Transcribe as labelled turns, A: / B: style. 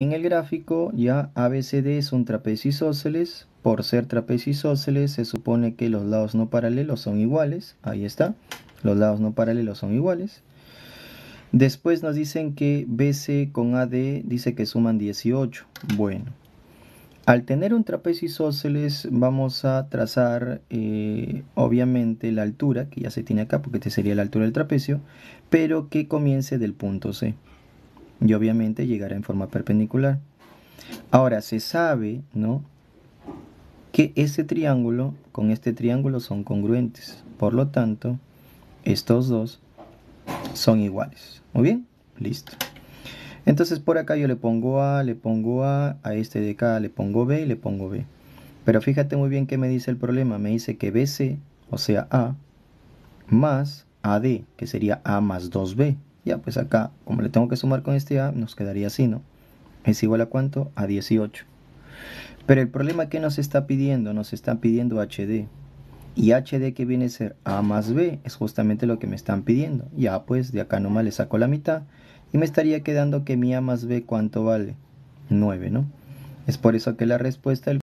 A: En el gráfico ya ABCD es trapecio isósceles por ser isósceles se supone que los lados no paralelos son iguales, ahí está, los lados no paralelos son iguales. Después nos dicen que BC con AD dice que suman 18, bueno. Al tener un trapecio isósceles vamos a trazar eh, obviamente la altura, que ya se tiene acá porque esta sería la altura del trapecio, pero que comience del punto C y obviamente llegará en forma perpendicular. Ahora se sabe, ¿no? Que ese triángulo con este triángulo son congruentes. Por lo tanto, estos dos son iguales. Muy bien, listo. Entonces por acá yo le pongo A, le pongo A, a este de acá le pongo B y le pongo B. Pero fíjate muy bien qué me dice el problema. Me dice que BC, o sea A, más AD, que sería A más 2B. Ah, pues acá, como le tengo que sumar con este A, nos quedaría así, ¿no? ¿Es igual a cuánto? A 18. Pero el problema que nos está pidiendo, nos está pidiendo HD. Y HD que viene a ser A más B es justamente lo que me están pidiendo. Ya ah, pues de acá nomás le saco la mitad y me estaría quedando que mi A más B cuánto vale. 9, ¿no? Es por eso que la respuesta del